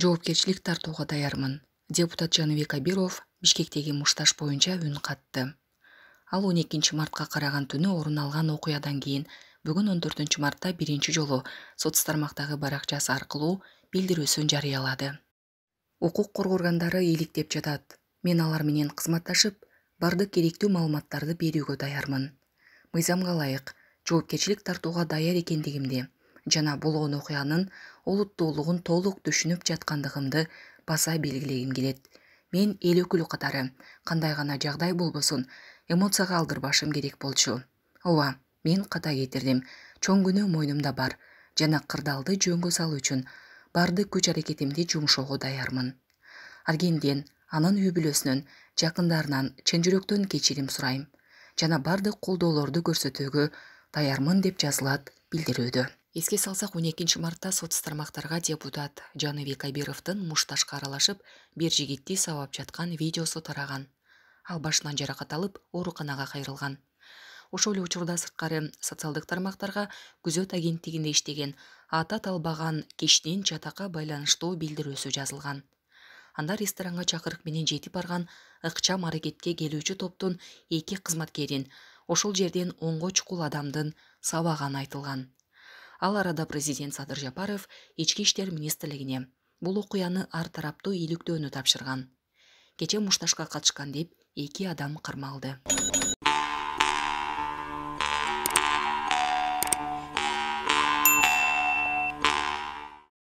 жоопкерчилик тартууга даярмын депутат жаныбек абиров бишкектеги мушташ боюнча үн катты ал 12 мартка караган түнү орун алган окуядан кийин бүгүн 14 мартта биринчи жолу соц тармактагы баракчасы аркылуу билдирүүсүн жарыялады укук органдары иликтеп жатат мен алар менен кызматташып бардык керектүү маалыматтарды берүүгө даярмын мыйзамга ылайык жоопкерчилик тартууга даяр экендигимди жана болгон окуянын олуттуулугун толук түшүнүп жаткандыгымды баса белгилегим келет мен эл өкүлү катары кандай гана жагдай болбосун эмоцияга алдырбашым керек болчу ооба мен ката кетирдим чоң күнөө мойнумда бар жана кырдаалды жөнгө салуу үчүн бардык күч аракетимди жумшоого даярмын аргенден анын үй бүлөсүнөн жакындарынан чын жүрөктөн кечирим сурайм жана бардык колдоолорду көрсөтүүгө даярмын деп жазылат билдирүүдө эске салсак он экинчи мартта соц тармактарга депутат жаныбек абировдун мушташка аралашып бир жигитти сабап жаткан видеосу тараган ал башынан жаракат алып ооруканага кайрылган ошол эле учурда сырткары социалдык тармактарга күзөт агенттигинде иштеген аты аталбаган кишинин жатакка байланыштуу билдирүүсү жазылган анда ресторанга чакырык менен жетип барган ыкчам аракетке келүүчү топтун эки кызматкерин ошол жерден онго чукул адамдын сабаганы айтылган ал арада президент садыр жапаров ички иштер министрлигине бул окуяны ар тараптуу иликтөөнү тапшырган кечээ мушташка катышкан деп эки адам кармалды